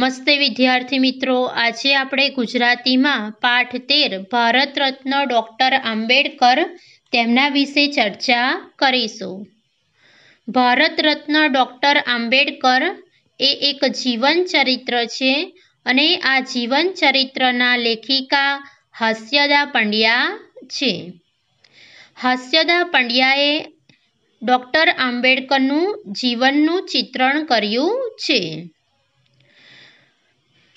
નમસ્તે વિદ્યાર્થી મિત્રો આજે આપણે ગુજરાતીમાં પાઠ તેર ભારત રત્ન ડૉક્ટર આંબેડકર તેમના વિશે ચર્ચા કરીશું ભારત રત્ન ડૉક્ટર આંબેડકર એ એક જીવન ચરિત્ર છે અને આ જીવન ચરિત્રના લેખિકા હાસ્યદા પંડ્યા છે હાસ્યદા પંડ્યાએ ડૉક્ટર આંબેડકરનું જીવનનું ચિત્રણ કર્યું છે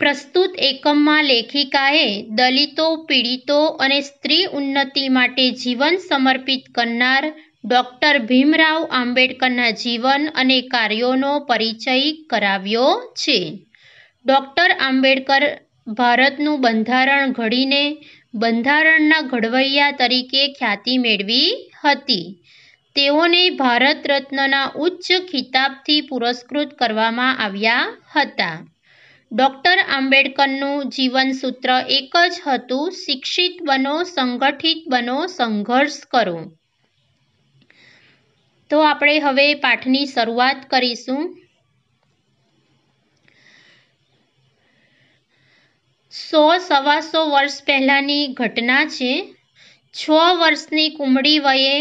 પ્રસ્તુત એકમમાં લેખિકાએ દલિતો, પીડિતો અને સ્ત્રી ઉન્નતિ માટે જીવન સમર્પિત કરનાર ડૉક્ટર ભીમરાવ આંબેડકરના જીવન અને કાર્યોનો પરિચય કરાવ્યો છે. ડૉક્ટર આંબેડકર ભારતનું બંધારણ ઘડીને બંધારણના ઘડવૈયા તરીકે ખ્યાતિ મેળવી હતી. તેઓને ભારત રત્નના ઉચ્ચ ખિતાબથી પુરસ્કૃત કરવામાં આવ્યા હતા. ડૉક્ટર આંબેડકરનું જીવન સૂત્ર એક જ હતું શિક્ષિત બનો સંગઠિત બનો સંઘર્ષ કરો તો આપણે હવે પાઠની શરૂઆત કરીશું સો સવાસો વર્ષ પહેલાંની ઘટના છે છ વર્ષની કુંબળી વયે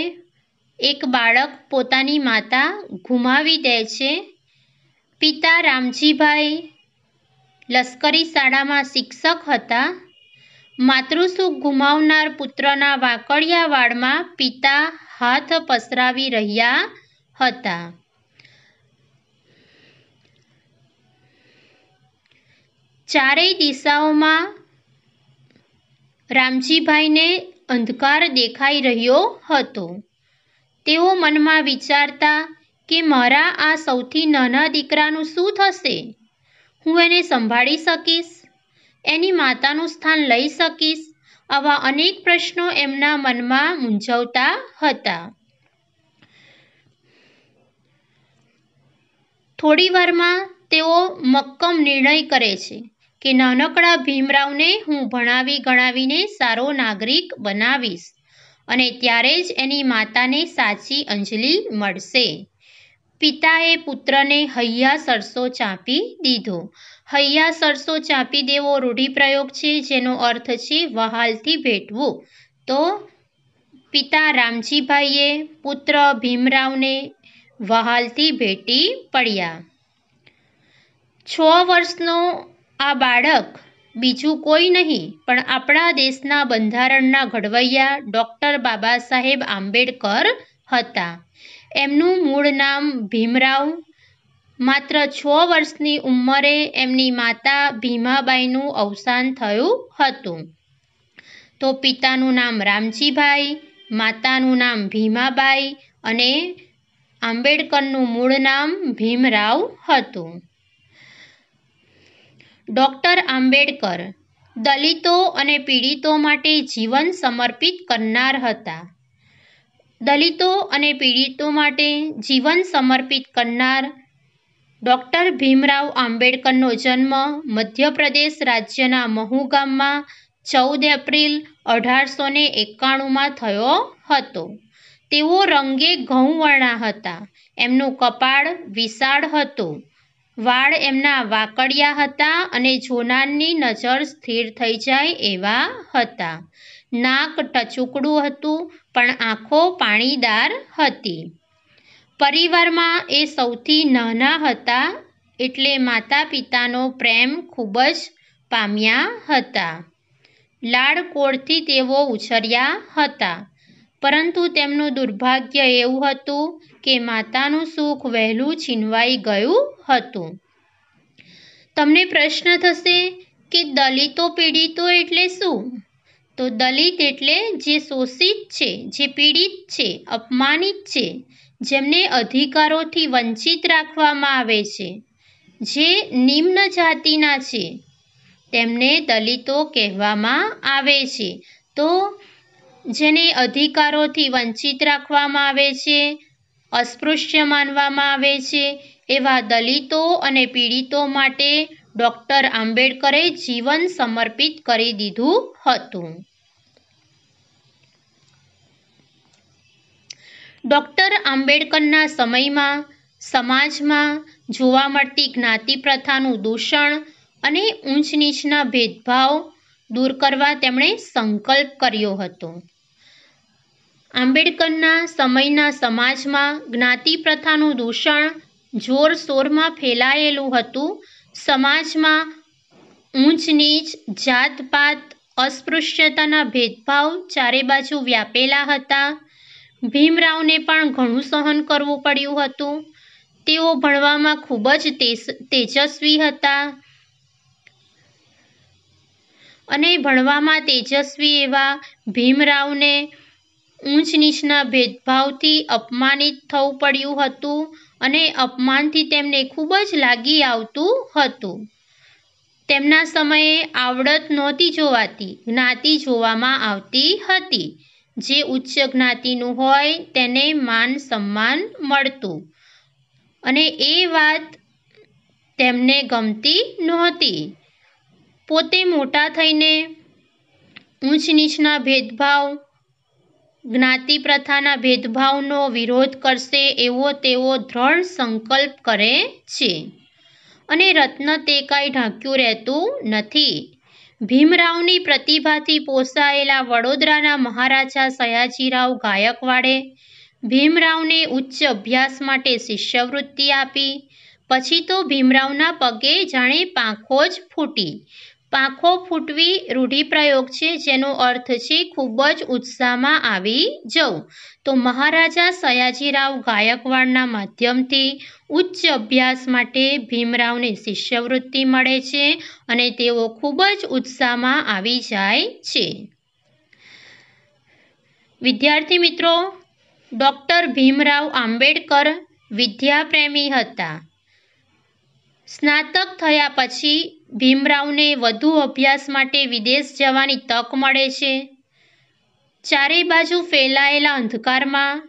એક બાળક પોતાની માતા ગુમાવી દે છે પિતા રામજીભાઈ લશ્કરી શાળામાં શિક્ષક હતા માતૃસુખ ગુમાવનાર પુત્રના વાકડિયા વાળમાં પિતા હાથ પસરાવી રહ્યા હતા ચારેય દિશાઓમાં રામજીભાઈને અંધકાર દેખાઈ રહ્યો હતો તેઓ મનમાં વિચારતા કે મારા આ સૌથી નાના દીકરાનું શું થશે હું એને સંભાળી શકીશ એની માતાનું સ્થાન લઈ શકીશ આવા અનેક પ્રશ્નો એમના મનમાં મૂંઝવતા હતા થોડી વારમાં તેઓ મક્કમ નિર્ણય કરે છે કે નાનકડા ભીમરાવને હું ભણાવી ગણાવીને સારો નાગરિક બનાવીશ અને ત્યારે જ એની માતાને સાચી અંજલિ મળશે પિતાએ પુત્રને હૈયા સરસો ચાંપી દીધો હૈયા સરસો ચાંપી દેવો રૂઢિપ્રયોગ છે જેનો અર્થ છે વહાલથી ભેટવું તો પિતા રામજીભાઈએ પુત્ર ભીમરાવને વહાલથી ભેટી પડ્યા છ વર્ષનો આ બાળક બીજું કોઈ નહીં પણ આપણા દેશના બંધારણના ઘડવૈયા ડૉક્ટર બાબા સાહેબ આંબેડકર હતા એમનું મૂળ નામ ભીમરાવ માત્ર છ વર્ષની ઉંમરે એમની માતા ભીમાબાઈનું અવસાન થયું હતું તો પિતાનું નામ રામજીભાઈ માતાનું નામ ભીમાબાઈ અને આંબેડકરનું મૂળ નામ ભીમરાવ હતું ડૉક્ટર આંબેડકર દલિતો અને પીડિતો માટે જીવન સમર્પિત કરનાર હતા દલિતો અને પીડિતો માટે જીવન સમર્પિત કરનાર ડૉક્ટર ભીમરાવ આંબેડકરનો જન્મ મધ્યપ્રદેશ રાજ્યના મહુ ગામમાં ચૌદ એપ્રિલ અઢારસો ને એકાણુંમાં થયો હતો તેઓ રંગે ઘઉંવર્ણા હતા એમનું કપાળ વિશાળ હતું વાળ એમના વાકડિયા હતા અને જોનારની નજર સ્થિર થઈ જાય એવા હતા નાક ટચુકડું હતું પણ આંખો પાણીદાર હતી પરિવારમાં એ સૌથી નાના હતા એટલે માતા પિતાનો પ્રેમ ખૂબ જ પામ્યા હતા લાડકોળથી તેઓ ઉછર્યા હતા પરંતુ તેમનું દુર્ભાગ્ય એવું હતું કે માતાનું સુખ વહેલું છીનવાઈ ગયું હતું તમને પ્રશ્ન થશે કે દલિતો પીડિતો એટલે શું તો દલિત એટલે જે શોષિત છે જે પીડિત છે અપમાનિત છે જેમને અધિકારોથી વંચિત રાખવામાં આવે છે જે નિમ્ન જાતિના છે તેમને દલિતો કહેવામાં આવે છે તો જેને અધિકારોથી વંચિત રાખવામાં આવે છે અસ્પૃશ્ય માનવામાં આવે છે એવા દલિતો અને પીડિતો માટે ડૉક્ટર આંબેડકરે જીવન સમર્પિત કરી દીધું હતું ડૉક્ટર આંબેડકરના સમયમાં સમાજમાં જોવા મળતી જ્ઞાતિ પ્રથાનું દૂષણ અને ઊંચ નીચના ભેદભાવ દૂર કરવા તેમણે સંકલ્પ કર્યો હતો આંબેડકરના સમયના સમાજમાં જ્ઞાતિ પ્રથાનું દૂષણ જોરશોરમાં ફેલાયેલું હતું સમાજમાં ઊંચ નીચ જાત અસ્પૃશ્યતાના ભેદભાવ ચારે બાજુ વ્યાપેલા હતા ભીમરાવને પણ ઘણું સહન કરવું પડ્યું હતું તેઓ ભણવામાં ખૂબ જ તેજસ્વી હતા અને ભણવામાં તેજસ્વી એવા ભીમરાવને ઊંચ નીચના ભેદભાવથી અપમાનિત થવું પડ્યું હતું અને અપમાનથી તેમને ખૂબ જ લાગી આવતું હતું તેમના સમયે આવડત નહોતી જોવાતી જ્ઞાતિ જોવામાં આવતી હતી જે ઉચ્ચ જ્ઞાતિનું હોય તેને માન સન્માન મળતું અને એ વાત તેમને ગમતી નહોતી પોતે મોટા થઈને ઊંચ નીચના ભેદભાવ જ્ઞાતિ પ્રથાના ભેદભાવનો વિરોધ કરશે એવો તેઓ દ્રઢ સંકલ્પ કરે છે અને રત્ન તે કાંઈ ઢાંક્યું રહેતું નથી ભીમરાવની પ્રતિભાથી પોસાયેલા વડોદરાના મહારાજા સયાજીરાવ ગાયકવાડે ભીમરાવને ઉચ્ચ અભ્યાસ માટે શિષ્યવૃત્તિ આપી પછી તો ભીમરાવના પગે જાણે પાંખો જ ફૂટી પાંખો ફૂટવી રૂઢિપ્રયોગ છે જેનો અર્થ છે ખૂબ જ ઉત્સાહમાં આવી જવું તો મહારાજા સયાજીરાવ ગાયકવાડના માધ્યમથી ઉચ્ચ અભ્યાસ માટે ભીમરાવને શિષ્યવૃત્તિ મળે છે અને તેઓ ખૂબ જ ઉત્સાહમાં આવી જાય છે વિદ્યાર્થી મિત્રો ડૉક્ટર ભીમરાવ આંબેડકર વિદ્યાપ્રેમી હતા સ્નાતક થયા પછી ભીમરાવને વધુ અભ્યાસ માટે વિદેશ જવાની તક મળે છે ચારે બાજુ ફેલાયેલા અંધકારમાં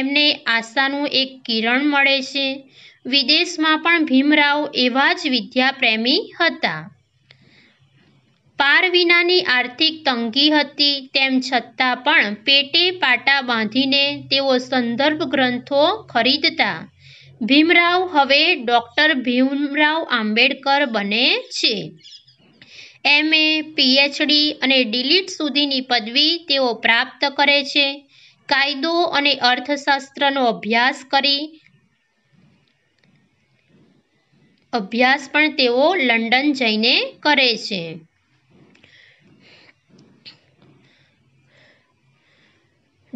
એમને આશાનું એક કિરણ મળે છે વિદેશમાં પણ ભીમરાવ એવા જ વિદ્યાપ્રેમી હતા પાર વિનાની આર્થિક તંગી હતી તેમ છતાં પણ પેટે પાટા બાંધીને તેઓ સંદર્ભ ગ્રંથો ખરીદતા ભીમરાવ હવે ડૉક્ટર ભીમરાવ આંબેડકર બને છે એમ એ પીએચડી અને ડિલીટ સુધીની પદવી તેઓ પ્રાપ્ત કરે છે કાયદો અને અર્થશાસ્ત્રનો અભ્યાસ કરી અભ્યાસ પણ તેઓ લંડન જઈને કરે છે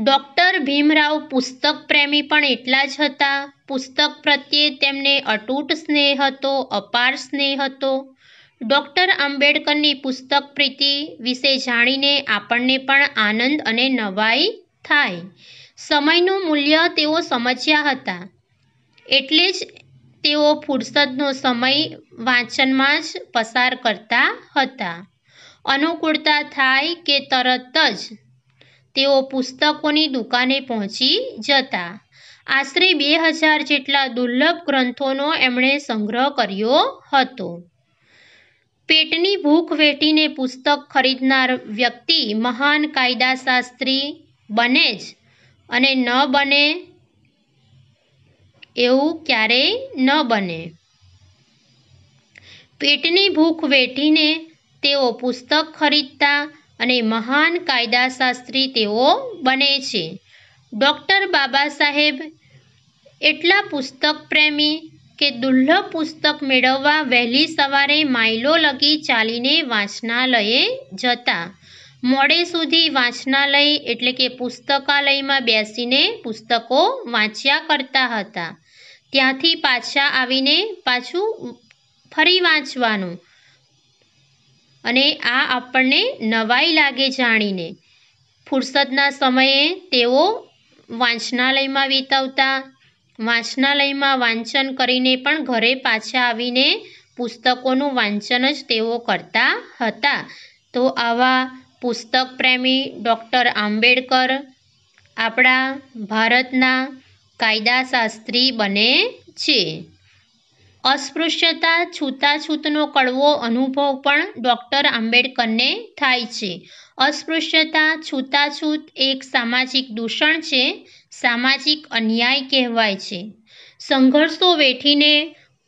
ડૉક્ટર ભીમરાવ પુસ્તક પ્રેમી પણ એટલા જ હતા પુસ્તક પ્રત્યે તેમને અતૂટ સ્નેહ હતો અપાર સ્નેહ હતો ડૉક્ટર આંબેડકરની પુસ્તક પ્રીતિ વિશે જાણીને આપણને પણ આનંદ અને નવાઈ થાય સમયનું મૂલ્ય તેઓ સમજ્યા હતા એટલે જ તેઓ ફુરસદનો સમય વાંચનમાં જ પસાર કરતા હતા અનુકૂળતા થાય કે તરત જ તેઓ પુસ્તકોની દુકાને પહોંચી જતા આશરે બે હજાર જેટલા દુર્લભ ગ્રંથોનો એમણે સંગ્રહ કર્યો હતો પેટની ભૂખ વેટીને પુસ્તક ખરીદનાર વ્યક્તિ મહાન કાયદાશાસ્ત્રી બને જ અને ન બને એવું ક્યારેય ન બને પેટની ભૂખ વેઠીને તેઓ પુસ્તક ખરીદતા અને મહાન કાયદાશાસ્ત્રી તેઓ બને છે ડૉક્ટર બાબા સાહેબ એટલા પુસ્તક પ્રેમી કે દુર્લભ પુસ્તક મેળવવા વહેલી સવારે માઇલો લગી ચાલીને વાંચનાલયે જતા મોડે સુધી વાંચનાલય એટલે કે પુસ્તકાલયમાં બેસીને પુસ્તકો વાંચ્યા કરતા હતા ત્યાંથી પાછા આવીને પાછું ફરી વાંચવાનું અને આ આપણને નવાઈ લાગે જાણીને ફુરસદના સમયે તેઓ વાંચનાલયમાં વિતાવતા વાંચનાલયમાં વાંચન કરીને પણ ઘરે પાછા આવીને પુસ્તકોનું વાંચન જ તેઓ કરતા હતા તો આવા પુસ્તક પ્રેમી ડૉક્ટર આંબેડકર આપણા ભારતના કાયદાશાસ્ત્રી બને છે અસ્પૃશ્યતા છૂતાછૂતનો કડવો અનુભવ પણ ડૉક્ટર આંબેડકરને થાય છે અસ્પૃશ્યતા છૂતાછૂત એક સામાજિક દૂષણ છે સામાજિક અન્યાય કહેવાય છે સંઘર્ષો વેઠીને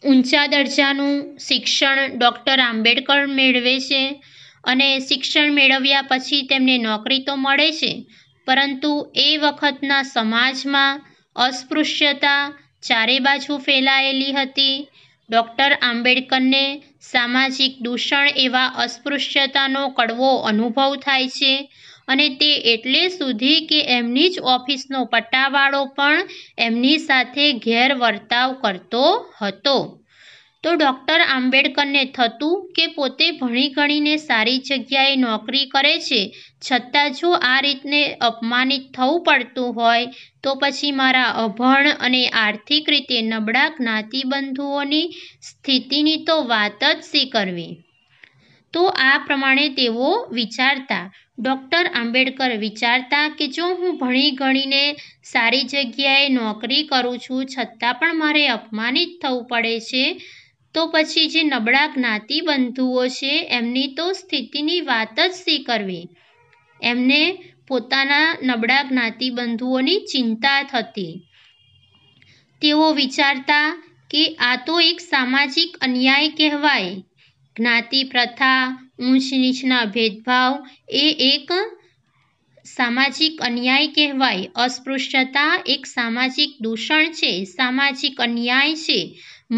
ઊંચા દરજાનું શિક્ષણ ડૉક્ટર આંબેડકર મેળવે છે અને શિક્ષણ મેળવ્યા પછી તેમને નોકરી તો મળે છે પરંતુ એ વખતના સમાજમાં અસ્પૃશ્યતા ચારે બાજુ ફેલાયેલી હતી ડૉક્ટર આંબેડકરને સામાજિક દૂષણ એવા અસ્પૃશ્યતાનો કડવો અનુભવ થાય છે અને તે એટલે સુધી કે એમની જ ઓફિસનો પટ્ટાવાળો પણ એમની સાથે ગેરવર્તાવ કરતો હતો તો ડૉક્ટર આંબેડકરને થતું કે પોતે ભણી ગણીને સારી જગ્યાએ નોકરી કરે છે છતાં જો આ રીતને અપમાનિત થવું પડતું હોય તો પછી મારા અભણ અને આર્થિક રીતે નબળા જ્ઞાતિબંધુઓની સ્થિતિની તો વાત જ શી કરવી તો આ પ્રમાણે તેઓ વિચારતા ડૉક્ટર આંબેડકર વિચારતા કે જો હું ભણી ગણીને સારી જગ્યાએ નોકરી કરું છું છતાં પણ મારે અપમાનિત થવું પડે છે તો પછી જે નબળા જ્ઞાતિ બંધુઓ છે એમની તો સ્થિતિની વાત જ શી કરવી એમને પોતાના નબળા જ્ઞાતિ બંધુઓની ચિંતા થતી તેઓ વિચારતા કે આ તો એક સામાજિક અન્યાય કહેવાય જ્ઞાતિ પ્રથા ઊંચ નીચના ભેદભાવ એ એક સામાજિક અન્યાય કહેવાય અસ્પૃશ્યતા એક સામાજિક દૂષણ છે સામાજિક અન્યાય છે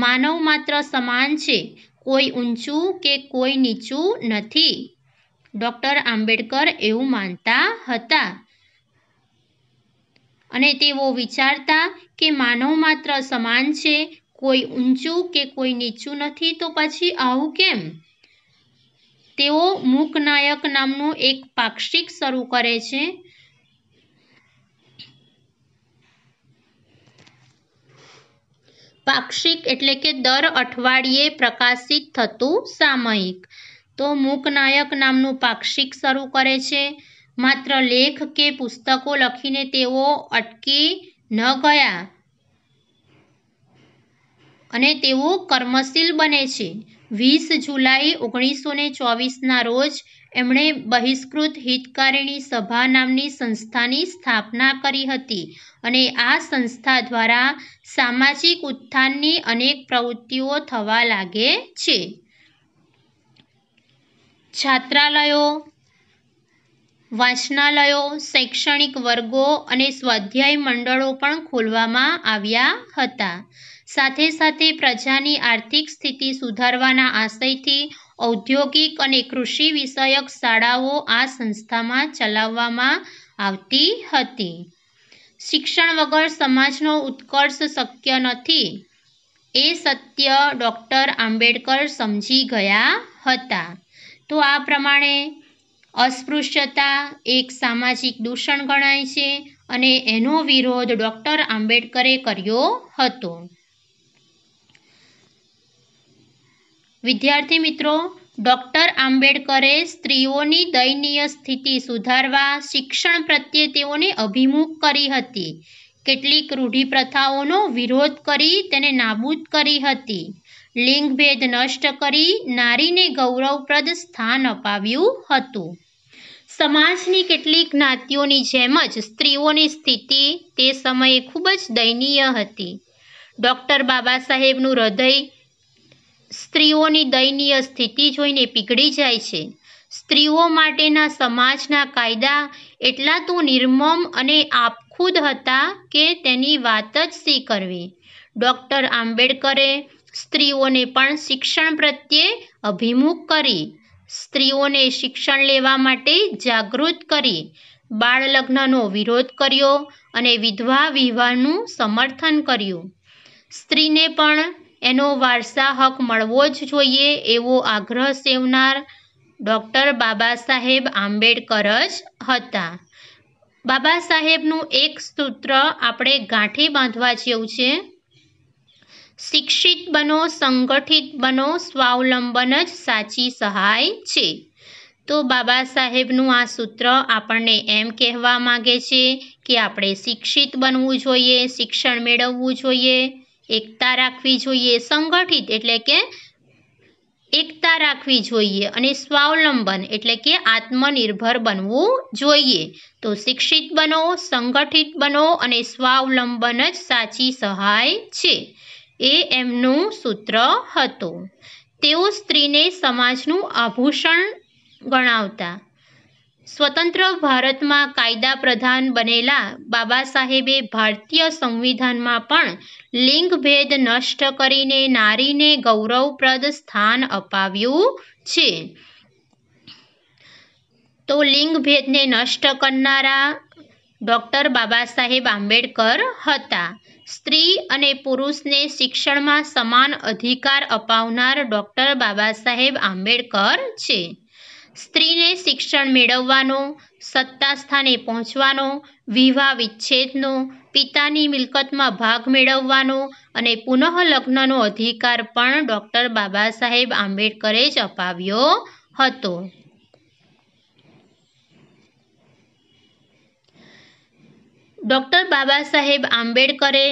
માનવ માત્ર સમાન છે કોઈ ઊંચું કે કોઈ નીચું નથી ડૉક્ટર આંબેડકર એવું માનતા હતા અને તેઓ વિચારતા કે માનવ માત્ર સમાન છે કોઈ ઊંચું કે કોઈ નીચું નથી તો પછી આવું કેમ તેઓ મૂકનાયક નામનું એક પાક્ષિક શરૂ કરે છે પાક્ષિક એટલે કે દર અઠવાડિયે પ્રકાશિત થતું સામયિક તો મૂકનાયક નામનું પાક્ષિક શરૂ કરે છે માત્ર લેખ કે પુસ્તકો લખીને તેઓ અટકી ન ગયા અને તેઓ કર્મશીલ બને છે વીસ જુલાઈ ઓગણીસો ને ચોવીસના રોજ એમણે બહિષ્કૃત હિતકારિણી સભા નામની સંસ્થાની સ્થાપના કરી હતી અને આ સંસ્થા દ્વારા સામાજિક ઉત્થાનની અનેક પ્રવૃત્તિઓ થવા લાગે છે છાત્રાલયો વાંચનાલયો શૈક્ષણિક વર્ગો અને સ્વાધ્યાય મંડળો પણ ખોલવામાં આવ્યા હતા સાથે સાથે પ્રજાની આર્થિક સ્થિતિ સુધારવાના આશયથી ઔદ્યોગિક અને કૃષિ વિષયક શાળાઓ આ સંસ્થામાં ચલાવવામાં આવતી હતી શિક્ષણ વગર સમાજનો ઉત્કર્ષ શક્ય નથી એ સત્ય ડૉક્ટર આંબેડકર સમજી ગયા હતા તો આ પ્રમાણે અસ્પૃશ્યતા એક સામાજિક દૂષણ ગણાય છે અને એનો વિરોધ ડૉક્ટર આંબેડકરે કર્યો હતો વિદ્યાર્થી મિત્રો ડૉક્ટર આંબેડકરે સ્ત્રીઓની દયનીય સ્થિતિ સુધારવા શિક્ષણ પ્રત્યે તેઓને અભિમુખ કરી હતી કેટલીક રૂઢિપ્રથાઓનો વિરોધ કરી તેને નાબૂદ કરી હતી લિંગભેદ નષ્ટ કરી નારીને ગૌરવપ્રદ સ્થાન અપાવ્યું હતું સમાજની કેટલીક જ્ઞાતિઓની જેમ જ સ્ત્રીઓની સ્થિતિ તે સમયે ખૂબ જ દયનીય હતી ડૉક્ટર બાબા સાહેબનું હૃદય સ્ત્રીઓની દયનીય સ્થિતિ જોઈને પીગળી જાય છે સ્ત્રીઓ માટેના સમાજના કાયદા એટલા તો નિર્મમ અને આપખુદ હતા કે તેની વાત જ શી કરવી ડૉક્ટર આંબેડકરે સ્ત્રીઓને પણ શિક્ષણ પ્રત્યે અભિમુખ કરી સ્ત્રીઓને શિક્ષણ લેવા માટે જાગૃત કરી બાળ લગ્નનો વિરોધ કર્યો અને વિધવા વિવાહનું સમર્થન કર્યું સ્ત્રીને પણ એનો વારસા હક મળવો જ જોઈએ એવો આગ્રહ સેવનાર ડૉક્ટર બાબા સાહેબ આંબેડકર જ હતા બાબા સાહેબનું એક સૂત્ર આપણે ગાંઠી બાંધવા જેવું છે શિક્ષિત બનો સંગઠિત બનો સ્વાવલંબન જ સાચી સહાય છે તો બાબા સાહેબનું આ સૂત્ર આપણને એમ કહેવા માગે છે કે આપણે શિક્ષિત બનવું જોઈએ શિક્ષણ મેળવવું જોઈએ એકતા રાખવી જોઈએ સંગઠિત એટલે કે એકતા રાખવી જોઈએ અને સ્વાવલંબન એટલે કે આત્મનિર્ભર બનવું જોઈએ તો શિક્ષિત બનો સંગઠિત બનો અને સ્વાવલંબન જ સાચી સહાય છે એ એમનું સૂત્ર હતું તેઓ સ્ત્રીને સમાજનું આભૂષણ ગણાવતા સ્વતંત્ર ભારતમાં કાયદા પ્રધાન બનેલા બાબા સાહેબે ભારતીય સંવિધાનમાં પણ લિંગભેદ નષ્ટ કરીને નારીને ગૌરવપ્રદ સ્થાન અપાવ્યું છે તો લિંગભેદને નષ્ટ કરનારા ડૉક્ટર બાબા સાહેબ આંબેડકર હતા સ્ત્રી અને પુરુષને શિક્ષણમાં સમાન અધિકાર અપાવનાર ડૉક્ટર બાબા સાહેબ આંબેડકર છે સ્ત્રીને શિક્ષણ મેળવવાનો સત્તા સ્થાને પહોંચવાનો વિવાહ વિચ્છેદનો પિતાની મિલકતમાં ભાગ મેળવવાનો અને પુનઃલગ્નનો અધિકાર પણ ડૉક્ટર બાબા સાહેબ આંબેડકરે જ અપાવ્યો હતો ડૉક્ટર બાબા સાહેબ આંબેડકરે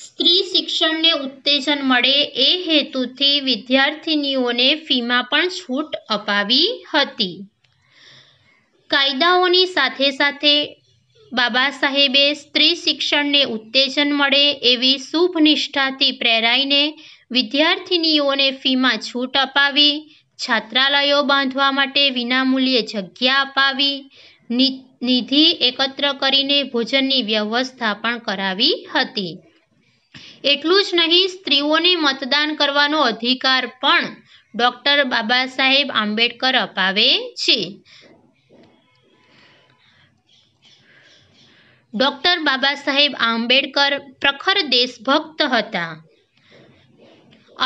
સ્ત્રી શિક્ષણને ઉત્તેજન મળે એ હેતુથી વિદ્યાર્થિનીઓને ફીમાં પણ છૂટ અપાવી હતી કાયદાઓની સાથે સાથે બાબા સાહેબે સ્ત્રી શિક્ષણને ઉત્તેજન મળે એવી શુભ નિષ્ઠાથી પ્રેરાઈને વિદ્યાર્થિનીઓને ફીમાં છૂટ અપાવી છાત્રાલયો બાંધવા માટે વિનામૂલ્યે જગ્યા અપાવી નિધિ એકત્ર કરીને ભોજનની વ્યવસ્થા પણ કરાવી હતી એટલું જ નહીં સ્ત્રીઓને મતદાન કરવાનો અધિકાર પણ ડૉક્ટર બાબા સાહેબ આંબેડકર અપાવે છે ડૉક્ટર બાબા સાહેબ આંબેડકર પ્રખર દેશભક્ત હતા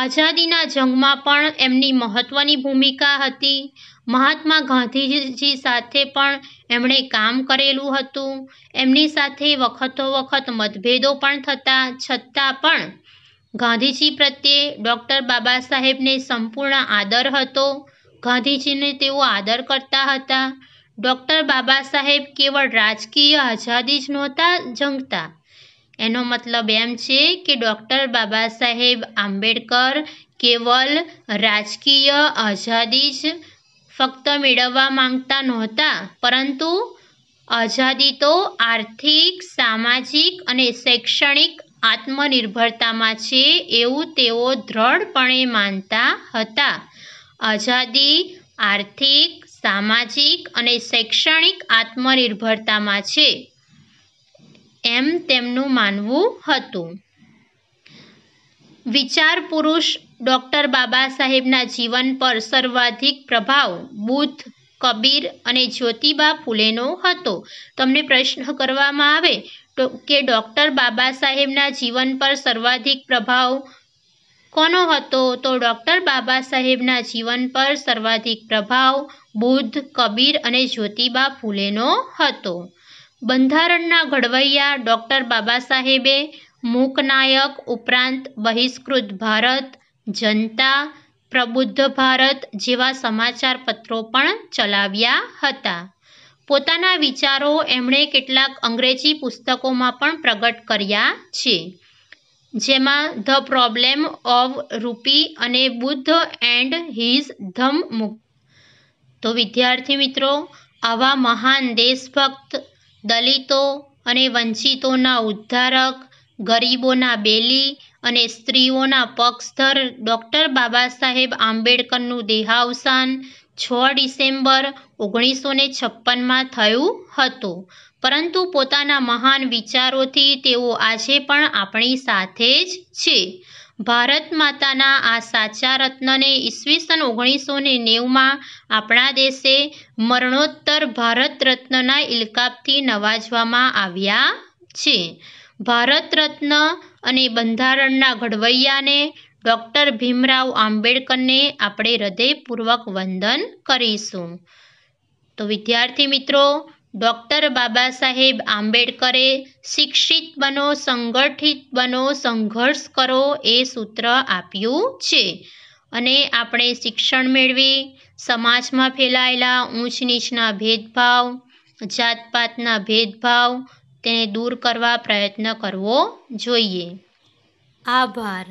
આઝાદીના જંગમાં પણ એમની મહત્ત્વની ભૂમિકા હતી મહાત્મા ગાંધીજી સાથે પણ એમણે કામ કરેલું હતું એમની સાથે વખતો વખત મતભેદો પણ થતા છતાં પણ ગાંધીજી પ્રત્યે ડૉક્ટર બાબા સાહેબને સંપૂર્ણ આદર હતો ગાંધીજીને તેઓ આદર કરતા હતા ડૉક્ટર બાબા સાહેબ કેવળ રાજકીય આઝાદી જ નહોતા જંગતા એનો મતલબ એમ છે કે ડૉક્ટર બાબા સાહેબ આંબેડકર કેવલ રાજકીય આઝાદી જ ફક્ત મેળવવા માંગતા નહોતા પરંતુ આઝાદી તો આર્થિક સામાજિક અને શૈક્ષણિક આત્મનિર્ભરતામાં છે એવું તેઓ દ્રઢપણે માનતા હતા આઝાદી આર્થિક સામાજિક અને શૈક્ષણિક આત્મનિર્ભરતામાં છે એમ તેમનું માનવું હતું વિચાર પુરુષ ડૉક્ટર બાબા સાહેબના જીવન પર સર્વાધિક પ્રભાવ બુદ્ધ કબીર અને જ્યોતિબા ફૂલેનો હતો તમને પ્રશ્ન કરવામાં આવે તો કે ડૉક્ટર બાબા સાહેબના જીવન પર સર્વાધિક પ્રભાવ કોનો હતો તો ડૉક્ટર બાબા સાહેબના જીવન પર સર્વાધિક પ્રભાવ બુદ્ધ કબીર અને જ્યોતિબા ફૂલેનો હતો બંધારણના ઘડવૈયા ડૉક્ટર બાબા સાહેબે મૂકનાયક ઉપરાંત બહિષ્કૃત ભારત જનતા પ્રબુદ્ધ ભારત જેવા સમાચાર પત્રો પણ ચલાવ્યા હતા પોતાના વિચારો એમણે કેટલાક અંગ્રેજી પુસ્તકોમાં પણ પ્રગટ કર્યા છે જેમાં ધ પ્રોબ્લેમ ઓફ રૂપી અને બુદ્ધ એન્ડ હિઝ ધમ મુક તો વિદ્યાર્થી મિત્રો આવા મહાન દેશભક્ત દલિતો અને વંચિતોના ઉદ્ધારક ગરીબોના બેલી અને સ્ત્રીઓના પક્ષધર ડૉક્ટર બાબા સાહેબ આંબેડકરનું દેહાવસાન છ ડિસેમ્બર ઓગણીસો ને છપ્પનમાં થયું હતું પરંતુ પોતાના મહાન વિચારોથી તેઓ આજે પણ આપણી સાથે જ છે ભારત માતાના આ સાચા રત્નને ઈસવીસન ઓગણીસો ને નેવુંમાં આપણા દેશે મરણોત્તર ભારત રત્નના ઇલકાબથી નવાજવામાં આવ્યા છે ભારત રત્ન અને બંધારણના ઘડવૈયાને ડૉક્ટર ભીમરાવ આંબેડકરને આપણે હૃદયપૂર્વક વંદન કરીશું તો વિદ્યાર્થી મિત્રો ડૉક્ટર બાબા સાહેબ આંબેડકરે શિક્ષિત બનો સંગઠિત બનો સંઘર્ષ કરો એ સૂત્ર આપ્યું છે અને આપણે શિક્ષણ મેળવી સમાજમાં ફેલાયેલા ઊંચ નીચના ભેદભાવ જાતપાતના ભેદભાવ તેને દૂર કરવા પ્રયત્ન કરવો જોઈએ આભાર